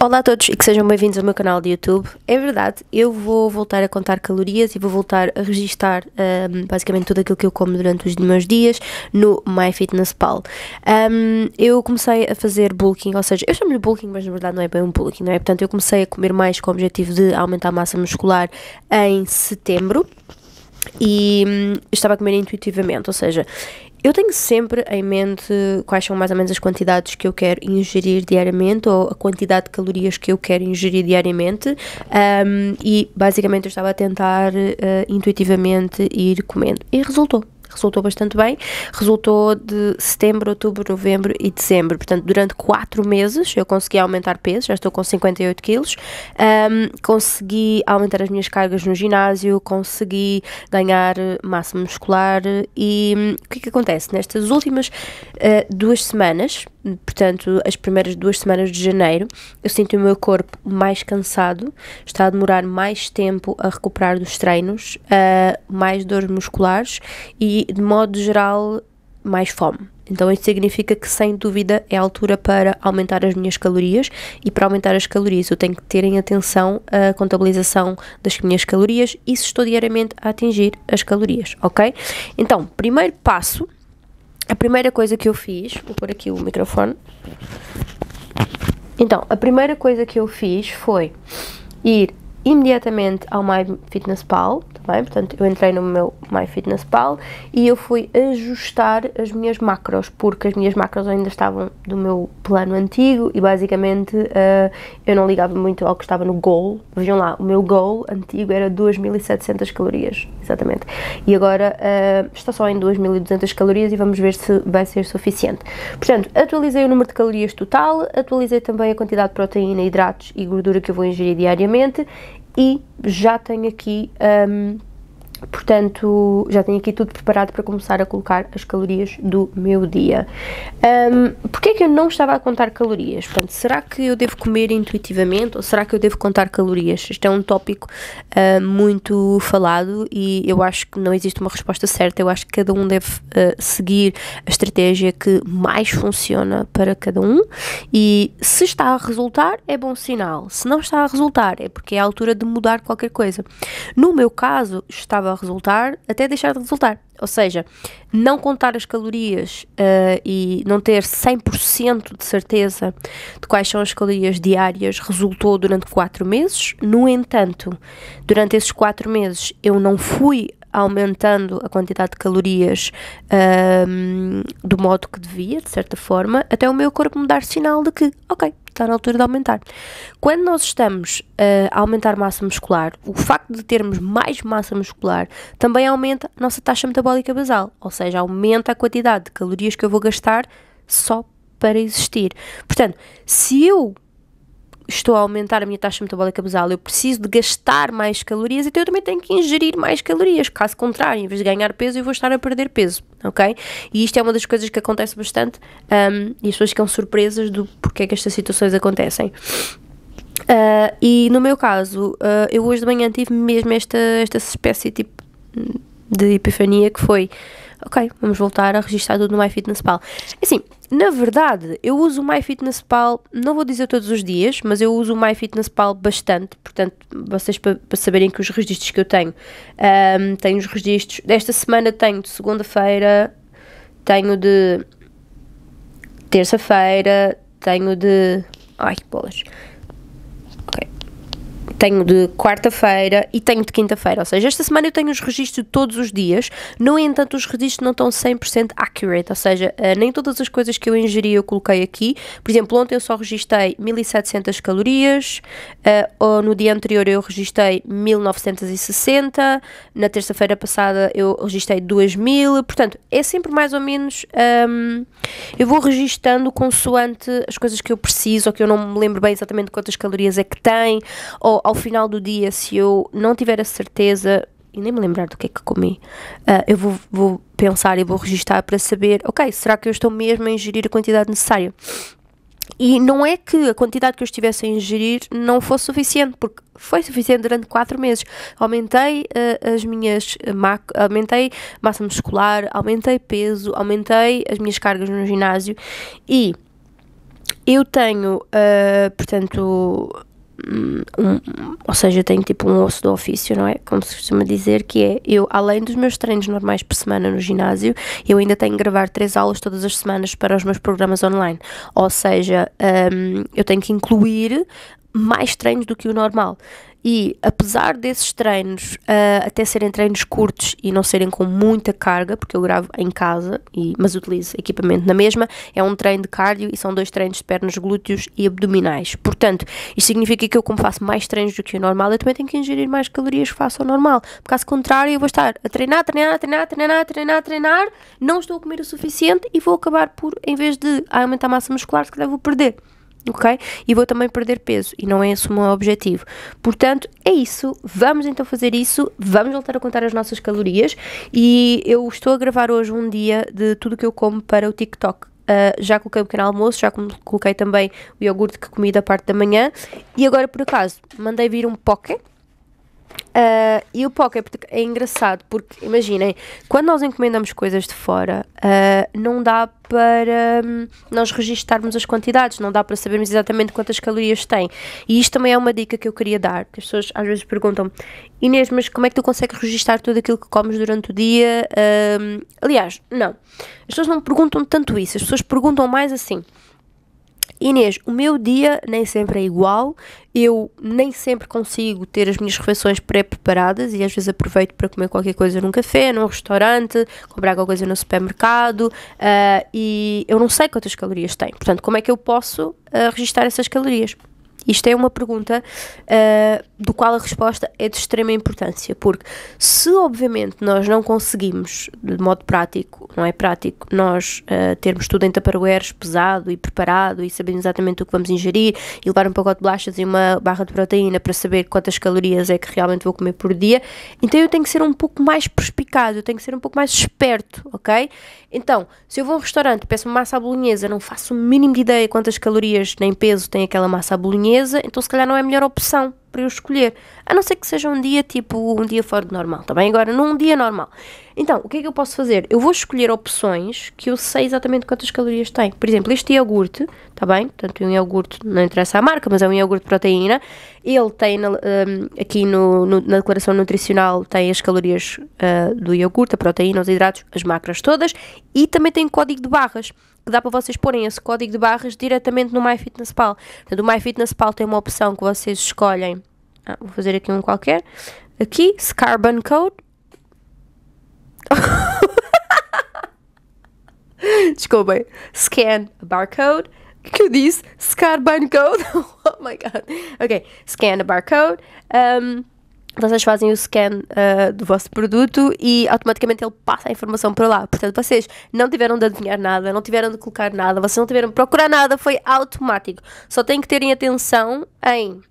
Olá a todos e que sejam bem-vindos ao meu canal de YouTube. É verdade, eu vou voltar a contar calorias e vou voltar a registar um, basicamente tudo aquilo que eu como durante os meus dias no MyFitnessPal. Um, eu comecei a fazer bulking, ou seja, eu chamo-lhe bulking, mas na verdade não é bem um bulking, não é? Portanto, eu comecei a comer mais com o objetivo de aumentar a massa muscular em setembro e hum, estava a comer intuitivamente, ou seja, eu tenho sempre em mente quais são mais ou menos as quantidades que eu quero ingerir diariamente ou a quantidade de calorias que eu quero ingerir diariamente um, e basicamente eu estava a tentar uh, intuitivamente ir comendo e resultou resultou bastante bem. Resultou de setembro, outubro, novembro e dezembro. Portanto, durante 4 meses eu consegui aumentar peso, já estou com 58 quilos. Um, consegui aumentar as minhas cargas no ginásio, consegui ganhar eh, massa muscular. E um, o que é que acontece? Nestas últimas uh, duas semanas, portanto, as primeiras duas semanas de janeiro, eu sinto o meu corpo mais cansado, está a demorar mais tempo a recuperar dos treinos, uh, mais dores musculares e, de modo geral, mais fome. Então, isso significa que, sem dúvida, é a altura para aumentar as minhas calorias e para aumentar as calorias eu tenho que ter em atenção a contabilização das minhas calorias e se estou diariamente a atingir as calorias, ok? Então, primeiro passo a primeira coisa que eu fiz, vou pôr aqui o microfone. Então, a primeira coisa que eu fiz foi ir imediatamente ao MyFitnessPal bem? Portanto, eu entrei no meu MyFitnessPal e eu fui ajustar as minhas macros, porque as minhas macros ainda estavam do meu plano antigo e basicamente uh, eu não ligava muito ao que estava no goal. Vejam lá, o meu goal antigo era 2700 calorias, exatamente. E agora uh, está só em 2200 calorias e vamos ver se vai ser suficiente. Portanto, atualizei o número de calorias total, atualizei também a quantidade de proteína, hidratos e gordura que eu vou ingerir diariamente e já tenho aqui um, Portanto, já tenho aqui tudo preparado para começar a colocar as calorias do meu dia. Um, Porquê é que eu não estava a contar calorias? Portanto, será que eu devo comer intuitivamente ou será que eu devo contar calorias? Este é um tópico uh, muito falado e eu acho que não existe uma resposta certa. Eu acho que cada um deve uh, seguir a estratégia que mais funciona para cada um e se está a resultar é bom sinal. Se não está a resultar é porque é a altura de mudar qualquer coisa. No meu caso, estava a resultar até deixar de resultar. Ou seja, não contar as calorias uh, e não ter 100% de certeza de quais são as calorias diárias resultou durante 4 meses. No entanto, durante esses 4 meses eu não fui aumentando a quantidade de calorias ehm, do modo que devia, de certa forma, até o meu corpo me dar sinal de que, ok, está na altura de aumentar. Quando nós estamos uh, a aumentar massa muscular, o facto de termos mais massa muscular também aumenta a nossa taxa metabólica basal, ou seja, aumenta a quantidade de calorias que eu vou gastar só para existir. Portanto, se eu estou a aumentar a minha taxa metabólica basal, eu preciso de gastar mais calorias, então eu também tenho que ingerir mais calorias. Caso contrário, em vez de ganhar peso, eu vou estar a perder peso, ok? E isto é uma das coisas que acontece bastante um, e as pessoas ficam surpresas do porquê é que estas situações acontecem. Uh, e no meu caso, uh, eu hoje de manhã tive mesmo esta, esta espécie tipo, de epifania que foi ok, vamos voltar a registrar tudo no MyFitnessPal. É assim, na verdade, eu uso o MyFitnessPal, não vou dizer todos os dias, mas eu uso o MyFitnessPal bastante, portanto, vocês para, para saberem que os registros que eu tenho, um, tenho os registros, desta semana tenho de segunda-feira, tenho de terça-feira, tenho de... Ai, bolas. Ok, tenho de quarta-feira e tenho de quinta-feira. Ou seja, esta semana eu tenho os registros todos os dias, no entanto, os registros não estão 100% accurate, ou seja, eh, nem todas as coisas que eu ingeri eu coloquei aqui. Por exemplo, ontem eu só registrei 1700 calorias, eh, ou no dia anterior eu registrei 1960, na terça-feira passada eu registrei 2000, portanto, é sempre mais ou menos. Ehm, eu vou registando consoante as coisas que eu preciso, ou que eu não me lembro bem exatamente quantas calorias é que tem, ou ao final do dia, se eu não tiver a certeza e nem me lembrar do que é que comi, uh, eu vou, vou, pensar e vou registar para saber, ok, será que eu estou mesmo a ingerir a quantidade necessária? E não é que a quantidade que eu estivesse a ingerir não fosse suficiente, porque foi suficiente durante 4 meses. Aumentei uh, as minhas macro, aumentei massa muscular, aumentei peso, aumentei as minhas cargas no ginásio e eu tenho, uh, portanto, um, ou seja, tenho tipo um osso do ofício, não é? Como se costuma dizer, que é eu, além dos meus treinos normais por semana no ginásio, eu ainda tenho que gravar três aulas todas as semanas para os meus programas online. Ou seja, um, eu tenho que incluir mais treinos do que o normal. E apesar desses treinos uh, até serem treinos curtos e não serem com muita carga, porque eu gravo em casa, e, mas utilizo equipamento na mesma, é um treino de cardio e são dois treinos de pernas, glúteos e abdominais. Portanto, isto significa que eu, como faço mais treinos do que o normal, eu também tenho que ingerir mais calorias que faço ao normal. Por caso contrário, eu vou estar a treinar, treinar, treinar, treinar, treinar, treinar, não estou a comer o suficiente e vou acabar por, em vez de aumentar a massa muscular, se calhar vou perder ok? E vou também perder peso e não é esse o meu objetivo. Portanto, é isso. Vamos então fazer isso. Vamos voltar a contar as nossas calorias e eu estou a gravar hoje um dia de tudo que eu como para o TikTok. Uh, já coloquei o pequeno almoço, já coloquei também o iogurte que comi da parte da manhã e agora por acaso mandei vir um poke Uh, e o Pocket é engraçado porque, imaginem, quando nós encomendamos coisas de fora, uh, não dá para um, nós registarmos as quantidades, não dá para sabermos exatamente quantas calorias tem. E isto também é uma dica que eu queria dar, as pessoas às vezes perguntam Inês, mas como é que tu consegues registar tudo aquilo que comes durante o dia? Ah, hum, aliás, não. As pessoas não perguntam tanto isso, as pessoas perguntam mais assim Inês, o meu dia nem sempre é igual, eu nem sempre consigo ter as minhas refeições pré-preparadas e às vezes aproveito para comer qualquer coisa num café, num restaurante, comprar alguma coisa no supermercado uh, e eu não sei quantas calorias tem. Portanto, como é que eu posso uh, ah, registrar essas calorias? Isto é uma pergunta uh, do qual a resposta é de extrema importância, porque se obviamente nós não conseguimos, de modo prático, não é prático, nós uh, termos tudo em taparoeiros pesado e preparado e sabermos exatamente o que vamos ingerir e levar um pacote de bolachas e uma barra de proteína para saber quantas calorias é que realmente vou comer por dia, então eu tenho que ser um pouco mais perspicaz, eu tenho que ser um pouco mais esperto, ok? Então, se eu vou a um restaurante, peço uma massa à bolonhesa, não faço o mínimo de ideia quantas calorias nem peso tem aquela massa à bolonhesa, então se calhar não é a melhor opção para eu escolher. A não ser que seja um dia tipo um dia fora do normal, também tá agora num dia normal. Então, o que é que eu posso fazer? Eu vou escolher opções que eu sei exatamente quantas calorias tem. Por exemplo, este iogurte, está bem? Portanto, um iogurte, não interessa a marca, mas é um iogurte de proteína. Ele tem um, aqui no, no, na declaração nutricional tem as calorias uh, do iogurte, a proteína, os hidratos, as macras todas e também tem um código de barras que dá para vocês porem esse código de barras diretamente no MyFitnessPal. Portanto, o MyFitnessPal tem uma opção que vocês escolhem ah, vou fazer aqui um qualquer. Aqui, Carbon Code. Desculpem. Scan barcode. O que é eu disse? Carbon Code. oh my god. Ok, scan a barcode. Um, vocês fazem o scan uh, do vosso produto e automaticamente ele passa a informação para lá. Portanto, vocês não tiveram de adivinhar nada, não tiveram de colocar nada, vocês não tiveram de procurar nada, foi automático. Só têm que terem atenção em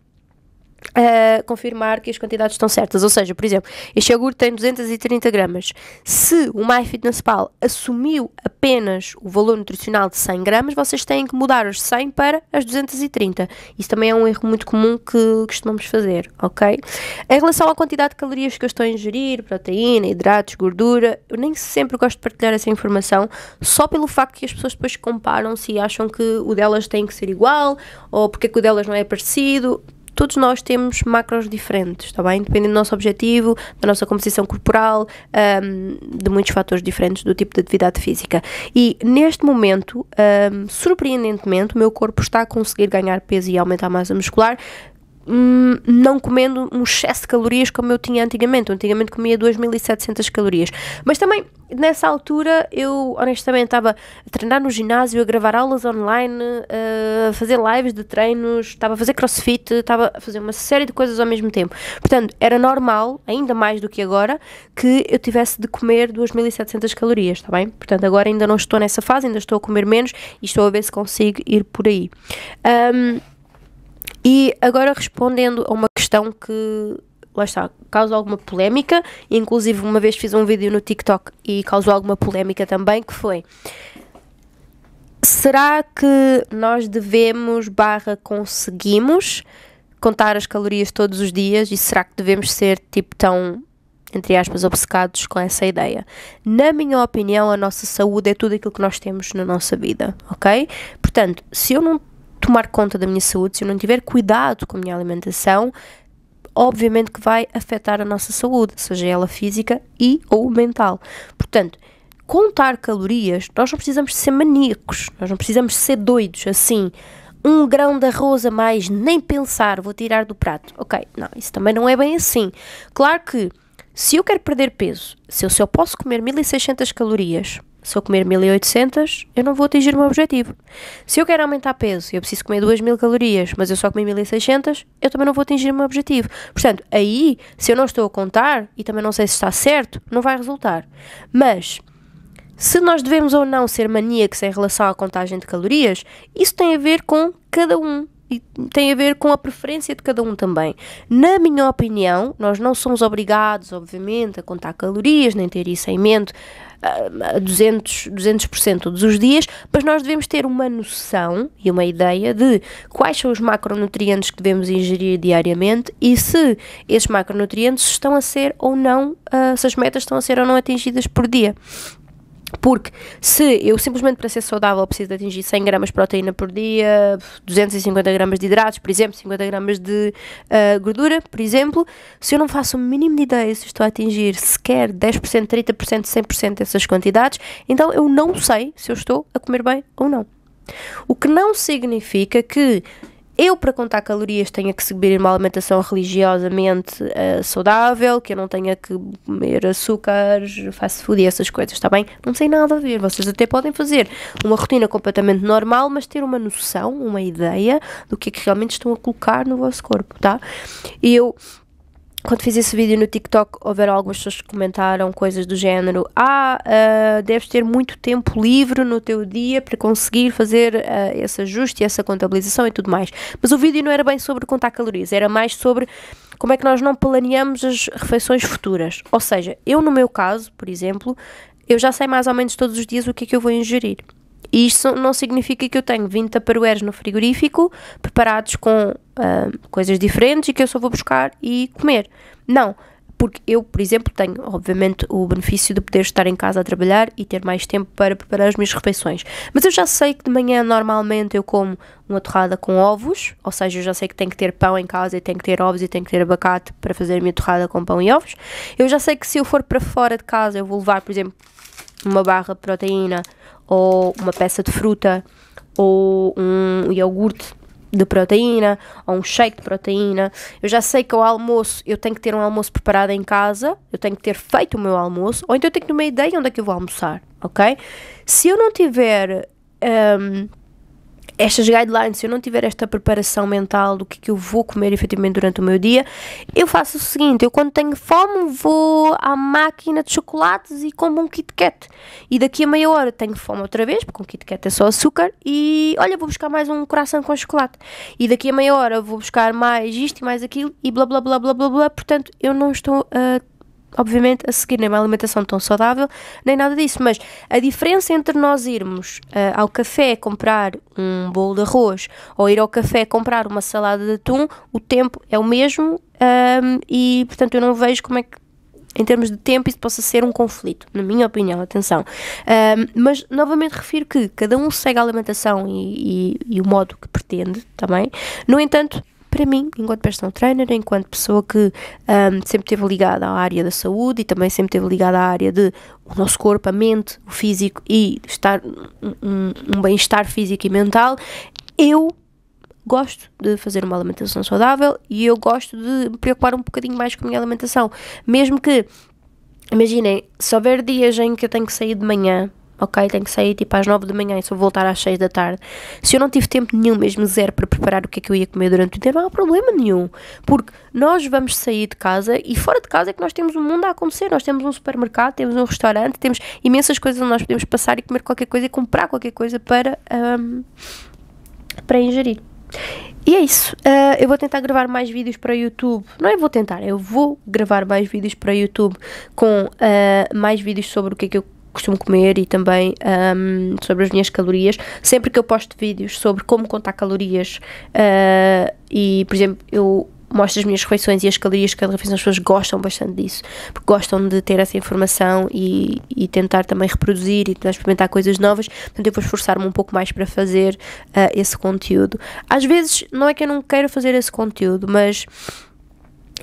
uh, confirmar que as quantidades estão certas. Ou seja, por exemplo, este iogurte tem 230 gramas. Se o MyFitnessPal assumiu apenas o valor nutricional de 100 gramas, vocês têm que mudar os 100 para as 230. Isso também é um erro muito comum que costumamos fazer, ok? Em relação à quantidade de calorias que eu estou a ingerir, proteína, hidratos, gordura, eu nem sempre gosto de partilhar essa informação só pelo facto que as pessoas depois comparam-se e acham que o delas tem que ser igual ou porque é que o delas não é parecido todos nós temos macros diferentes, está bem? Dependendo do nosso objetivo, da nossa composição corporal, um, de muitos fatores diferentes do tipo de atividade física. E neste momento, um, surpreendentemente, o meu corpo está a conseguir ganhar peso e aumentar a massa muscular Hum, não comendo um excesso de calorias como eu tinha antigamente. antigamente comia 2.700 calorias. Mas também, nessa altura, eu honestamente estava a treinar no ginásio, a gravar aulas online, eh, a fazer lives de treinos, estava a fazer crossfit, estava a fazer uma série de coisas ao mesmo tempo. Portanto, era normal, ainda mais do que agora, que eu tivesse de comer 2.700 calorias, está bem? Portanto, agora ainda não estou nessa fase, ainda estou a comer menos e estou a ver se consigo ir por aí. Um, e agora respondendo a uma questão que lá está, causa alguma polémica. Inclusive, uma vez fiz um vídeo no TikTok e causou alguma polémica também, que foi será que nós devemos barra conseguimos contar as calorias todos os dias e será que devemos ser tipo tão entre aspas, obcecados com essa ideia. Na minha opinião, a nossa saúde é tudo aquilo que nós temos na nossa vida, ok? Portanto, se eu não tomar conta da minha saúde, se eu não tiver cuidado com a minha alimentação, obviamente que vai afetar a nossa saúde, seja ela física e ou mental. Portanto, contar calorias, nós não precisamos ser maníacos, nós não precisamos ser doidos, assim, um grão de arroz a mais, nem pensar, vou tirar do prato. Ok, não, isso também não é bem assim. Claro que, se eu quero perder peso, se eu só posso comer 1600 calorias se eu comer 1800, eu não vou atingir o meu objetivo. Se eu quero aumentar peso e eu preciso comer 2000 calorias, mas eu só comi 1600, eu também não vou atingir o meu objetivo. Portanto, aí, se eu não estou a contar e também não sei se está certo, não vai resultar. Mas, se nós devemos ou não ser maníacos em relação à contagem de calorias, isso tem a ver com cada um e tem a ver com a preferência de cada um também. Na minha opinião, nós não somos obrigados, obviamente, a contar calorias, nem ter isso em mente ah, a 200%, 200 todos os dias, mas nós devemos ter uma noção e uma ideia de quais são os macronutrientes que devemos ingerir diariamente e se esses macronutrientes estão a ser ou não, ah, se as metas estão a ser ou não atingidas por dia. Porque se eu simplesmente para ser saudável preciso de atingir 100 gramas de proteína por dia, 250 gramas de hidratos, por exemplo, 50 gramas de uh, gordura, por exemplo, se eu não faço o mínimo de ideia se estou a atingir sequer 10%, 30%, 100% dessas quantidades, então eu não sei se eu estou a comer bem ou não. O que não significa que eu, para contar calorias, tenha que seguir uma alimentação religiosamente uh, saudável, que eu não tenha que comer açúcares, fast food e essas coisas, está bem? Não tem nada a ver. Vocês até podem fazer uma rotina completamente normal, mas ter uma noção, uma ideia do que é que realmente estão a colocar no vosso corpo, tá? e Eu quando fiz esse vídeo no TikTok, houveram algumas pessoas que comentaram coisas do género: Ah, uh, deves ter muito tempo livre no teu dia para conseguir fazer uh, esse ajuste, essa contabilização e tudo mais. Mas o vídeo não era bem sobre contar calorias, era mais sobre como é que nós não planeamos as refeições futuras. Ou seja, eu, no meu caso, por exemplo, eu já sei mais ou menos todos os dias o que é que eu vou ingerir. Isso não significa que eu tenho 20 taparueres no frigorífico preparados com uh, coisas diferentes e que eu só vou buscar e comer. Não, porque eu, por exemplo, tenho, obviamente, o benefício de poder estar em casa a trabalhar e ter mais tempo para preparar as minhas refeições. Mas eu já sei que de manhã, normalmente, eu como uma torrada com ovos, ou seja, eu já sei que tenho que ter pão em casa e tenho que ter ovos e tenho que ter abacate para fazer a minha torrada com pão e ovos. Eu já sei que se eu for para fora de casa, eu vou levar, por exemplo, uma barra de proteína ou uma peça de fruta ou um iogurte de proteína ou um shake de proteína. Eu já sei que ao almoço eu tenho que ter um almoço preparado em casa, eu tenho que ter feito o meu almoço, ou então eu tenho que ter uma ideia onde é que eu vou almoçar, ok? Se eu não tiver. Um, estas guidelines, se eu não tiver esta preparação mental do que, é que eu vou comer efetivamente durante o meu dia, eu faço o seguinte: eu quando tenho fome vou à máquina de chocolates e como um Kit Kat. E daqui a meia hora tenho fome outra vez, porque um Kit Kat é só açúcar, e olha, vou buscar mais um coração com chocolate. E daqui a meia hora vou buscar mais isto e mais aquilo e blá blá blá blá blá blá. Portanto, eu não estou a. Uh, obviamente, a seguir nem uma alimentação tão saudável, nem nada disso. Mas a diferença entre nós irmos uh, ao café comprar um bolo de arroz ou ir ao café comprar uma salada de atum, o tempo é o mesmo ehm, e, portanto, eu não vejo como é que em termos de tempo, isso possa ser um conflito, na minha opinião, atenção. Um, ehm, mas novamente refiro que cada um segue a alimentação e, e, e o modo que pretende também. No entanto, para mim, enquanto personal trainer, enquanto pessoa que um, sempre esteve ligada à área da saúde e também sempre esteve ligada à área de o nosso corpo, a mente, o físico e estar um, um bem-estar físico e mental, eu gosto de fazer uma alimentação saudável e eu gosto de me preocupar um bocadinho mais com a minha alimentação. Mesmo que, imaginem, se houver dias em que eu tenho que sair de manhã ok? Tenho que sair tipo às 9 da manhã e só voltar às 6 da tarde. Se eu não tive tempo nenhum, mesmo zero, para preparar o que é que eu ia comer durante o dia, não há problema nenhum. Porque nós vamos sair de casa e fora de casa é que nós temos um mundo a acontecer. Nós temos um supermercado, temos um restaurante, temos imensas coisas onde nós podemos passar e comer qualquer coisa e comprar qualquer coisa para, um, para ingerir. E é isso. Uh, eu vou tentar gravar mais vídeos para o YouTube. Não é vou tentar, eu vou gravar mais vídeos para o YouTube com uh, mais vídeos sobre o que é que eu costumo comer e também um, sobre as minhas calorias. Sempre que eu posto vídeos sobre como contar calorias uh, e, por exemplo, eu mostro as minhas refeições e as calorias que cada refeição, as pessoas gostam bastante disso, porque gostam de ter essa informação e, e tentar também reproduzir e experimentar coisas novas, portanto eu vou esforçar-me um pouco mais para fazer uh, esse conteúdo. Às vezes não é que eu não queira fazer esse conteúdo, mas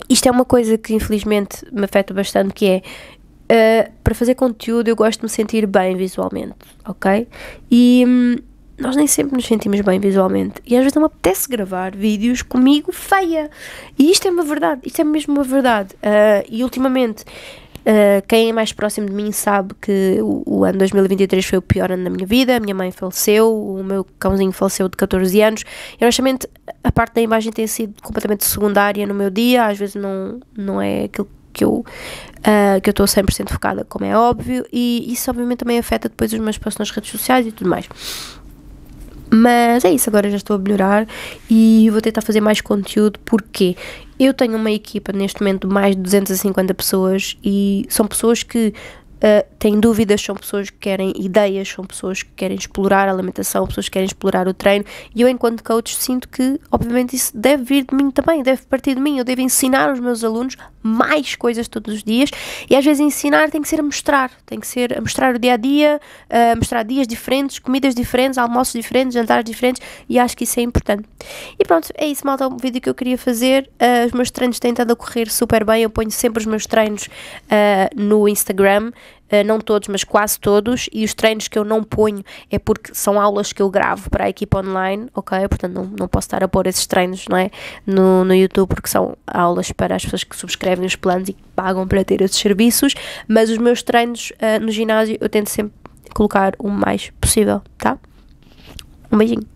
isto é uma coisa que infelizmente me afeta bastante, que é uh, para fazer conteúdo eu gosto de me sentir bem visualmente, ok? E hum, nós nem sempre nos sentimos bem visualmente. E às vezes não me apetece gravar vídeos comigo feia. E isto é uma verdade, isto é mesmo uma verdade. Uh, e ultimamente. Uh, quem é mais próximo de mim sabe que o, o, ano 2023 foi o pior ano da minha vida. A minha mãe faleceu, o meu cãozinho faleceu de 14 anos. E honestamente, a parte da imagem tem sido completamente secundária no meu dia. Às vezes não, não é aquilo que eu Uh, que eu estou 100% focada, como é óbvio, e isso obviamente também afeta depois os meus posts nas redes sociais e tudo mais. Mas é isso, agora já estou a melhorar e vou tentar fazer mais conteúdo porque eu tenho uma equipa neste momento de mais de 250 pessoas e são pessoas que ah, têm dúvidas, são pessoas que querem ideias, são pessoas que querem explorar a alimentação, pessoas que querem explorar o treino. E eu, enquanto coach, sinto que, obviamente, isso deve vir de mim também, deve partir de mim. Eu devo ensinar os meus alunos mais coisas todos os dias. E às vezes ensinar tem que ser a mostrar, tem que ser a mostrar o dia a dia, a ah, mostrar dias diferentes, comidas diferentes, almoços diferentes, jantares diferentes. E acho que isso é importante. E pronto, é isso, malta. O vídeo que eu queria fazer. Uh, os meus treinos têm estado a correr super bem. Eu ponho sempre os meus treinos uh, no Instagram. Eh, não todos, mas quase todos, e os treinos que eu não ponho é porque são aulas que eu gravo para a equipa online, ok? Portanto, não, não posso estar a pôr esses treinos não é? no, no YouTube porque são aulas para as pessoas que subscrevem os planos e pagam para ter esses serviços, mas os meus treinos uh, no ginásio eu tento sempre colocar o mais possível, tá? Um beijinho.